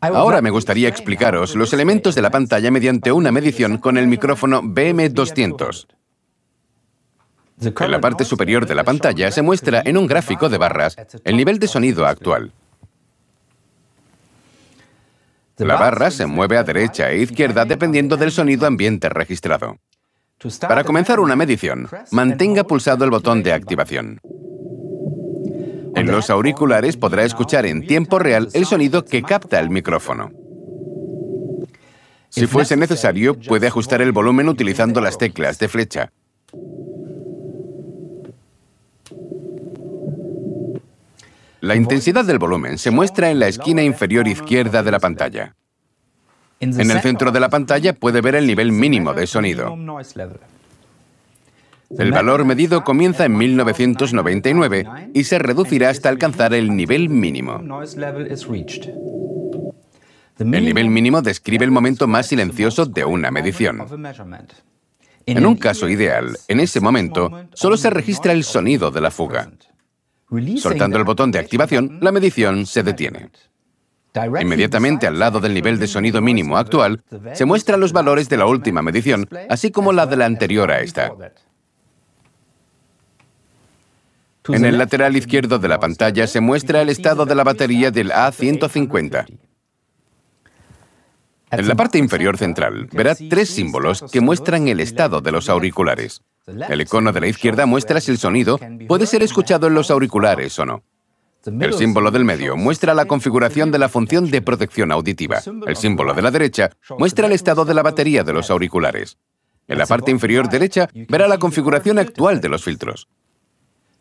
Ahora me gustaría explicaros los elementos de la pantalla mediante una medición con el micrófono BM200. En la parte superior de la pantalla se muestra en un gráfico de barras el nivel de sonido actual. La barra se mueve a derecha e izquierda dependiendo del sonido ambiente registrado. Para comenzar una medición, mantenga pulsado el botón de activación. En los auriculares podrá escuchar en tiempo real el sonido que capta el micrófono. Si fuese necesario, puede ajustar el volumen utilizando las teclas de flecha. La intensidad del volumen se muestra en la esquina inferior izquierda de la pantalla. En el centro de la pantalla puede ver el nivel mínimo de sonido. El valor medido comienza en 1999 y se reducirá hasta alcanzar el nivel mínimo. El nivel mínimo describe el momento más silencioso de una medición. En un caso ideal, en ese momento, solo se registra el sonido de la fuga. Soltando el botón de activación, la medición se detiene. Inmediatamente al lado del nivel de sonido mínimo actual, se muestran los valores de la última medición, así como la de la anterior a esta. En el lateral izquierdo de la pantalla se muestra el estado de la batería del A150. En la parte inferior central verá tres símbolos que muestran el estado de los auriculares. El icono de la izquierda muestra si el sonido puede ser escuchado en los auriculares o no. El símbolo del medio muestra la configuración de la función de protección auditiva. El símbolo de la derecha muestra el estado de la batería de los auriculares. En la parte inferior derecha verá la configuración actual de los filtros.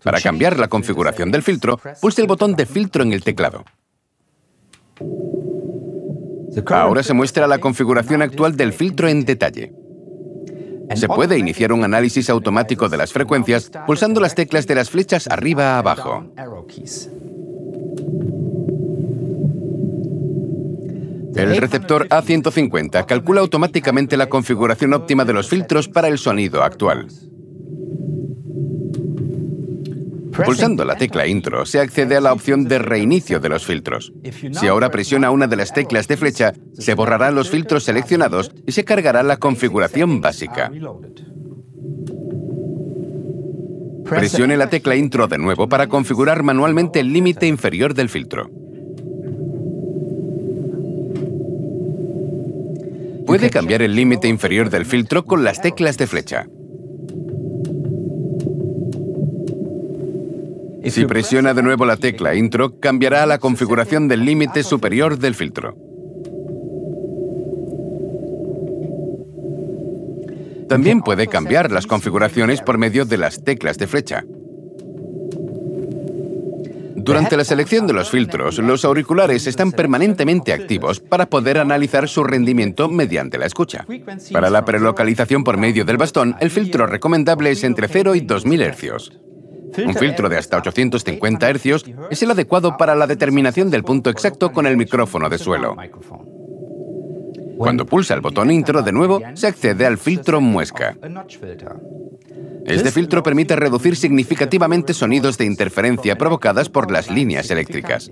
Para cambiar la configuración del filtro, pulse el botón de filtro en el teclado. Ahora se muestra la configuración actual del filtro en detalle. Se puede iniciar un análisis automático de las frecuencias pulsando las teclas de las flechas arriba a abajo. El receptor A150 calcula automáticamente la configuración óptima de los filtros para el sonido actual. Pulsando la tecla Intro, se accede a la opción de reinicio de los filtros. Si ahora presiona una de las teclas de flecha, se borrarán los filtros seleccionados y se cargará la configuración básica. Presione la tecla Intro de nuevo para configurar manualmente el límite inferior del filtro. Puede cambiar el límite inferior del filtro con las teclas de flecha. Si presiona de nuevo la tecla Intro, cambiará la configuración del límite superior del filtro. También puede cambiar las configuraciones por medio de las teclas de flecha. Durante la selección de los filtros, los auriculares están permanentemente activos para poder analizar su rendimiento mediante la escucha. Para la prelocalización por medio del bastón, el filtro recomendable es entre 0 y 2000 Hz. Un filtro de hasta 850 hercios es el adecuado para la determinación del punto exacto con el micrófono de suelo. Cuando pulsa el botón intro de nuevo, se accede al filtro muesca. Este filtro permite reducir significativamente sonidos de interferencia provocadas por las líneas eléctricas.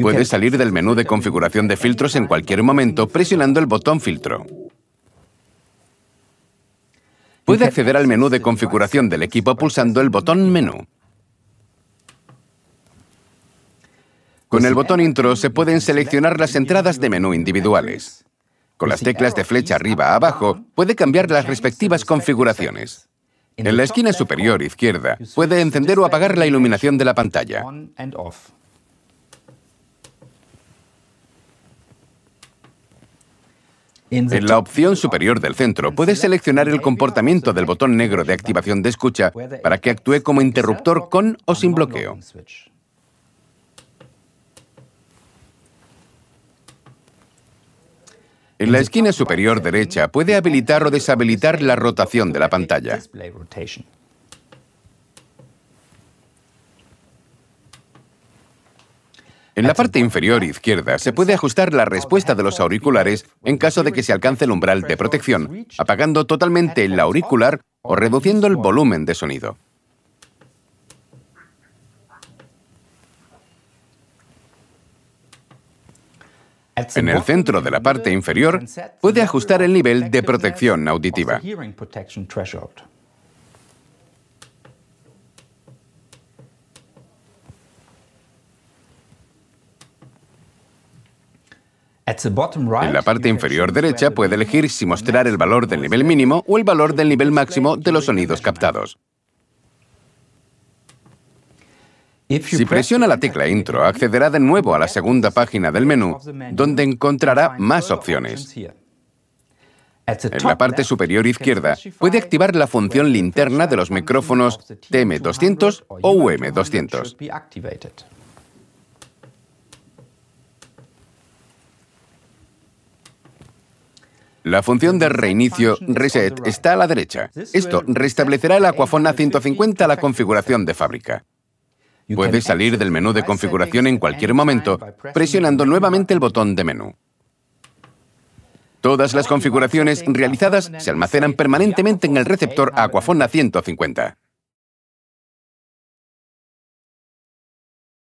Puede salir del menú de configuración de filtros en cualquier momento presionando el botón filtro. Puede acceder al menú de configuración del equipo pulsando el botón Menú. Con el botón Intro se pueden seleccionar las entradas de menú individuales. Con las teclas de flecha arriba a abajo puede cambiar las respectivas configuraciones. En la esquina superior izquierda puede encender o apagar la iluminación de la pantalla. En la opción superior del centro puede seleccionar el comportamiento del botón negro de activación de escucha para que actúe como interruptor con o sin bloqueo. En la esquina superior derecha puede habilitar o deshabilitar la rotación de la pantalla. En la parte inferior izquierda se puede ajustar la respuesta de los auriculares en caso de que se alcance el umbral de protección, apagando totalmente el auricular o reduciendo el volumen de sonido. En el centro de la parte inferior puede ajustar el nivel de protección auditiva. En la parte inferior derecha puede elegir si mostrar el valor del nivel mínimo o el valor del nivel máximo de los sonidos captados. Si presiona la tecla Intro, accederá de nuevo a la segunda página del menú, donde encontrará más opciones. En la parte superior izquierda puede activar la función linterna de los micrófonos TM200 o UM200. La función de reinicio reset está a la derecha. Esto restablecerá el Aquafona 150 a la configuración de fábrica. Puede salir del menú de configuración en cualquier momento presionando nuevamente el botón de menú. Todas las configuraciones realizadas se almacenan permanentemente en el receptor Aquafona 150.